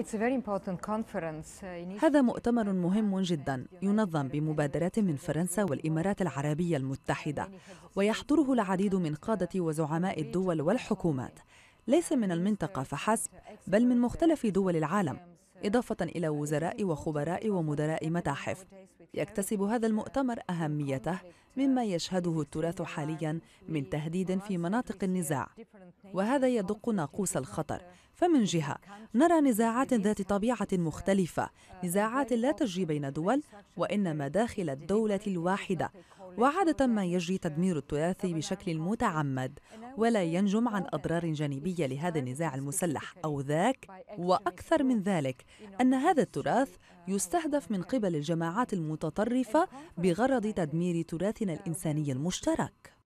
Uh, هذا مؤتمر مهم uh, جدا ينظم بمبادرات من فرنسا والإمارات العربية المتحدة ويحضره العديد من قادة uh, وزعماء الدول والحكومات ليس من المنطقة فحسب بل من مختلف دول العالم إضافة إلى وزراء وخبراء ومدراء متاحف يكتسب هذا المؤتمر أهميته مما يشهده التراث حاليا من تهديد في مناطق النزاع وهذا يدق ناقوس الخطر فمن جهة نرى نزاعات ذات طبيعة مختلفة نزاعات لا تجري بين دول وإنما داخل الدولة الواحدة وعادة ما يجري تدمير التراث بشكل متعمد ولا ينجم عن أضرار جانبية لهذا النزاع المسلح أو ذاك وأكثر من ذلك أن هذا التراث يستهدف من قبل الجماعات المتطرفة بغرض تدمير تراث تراثنا الانساني المشترك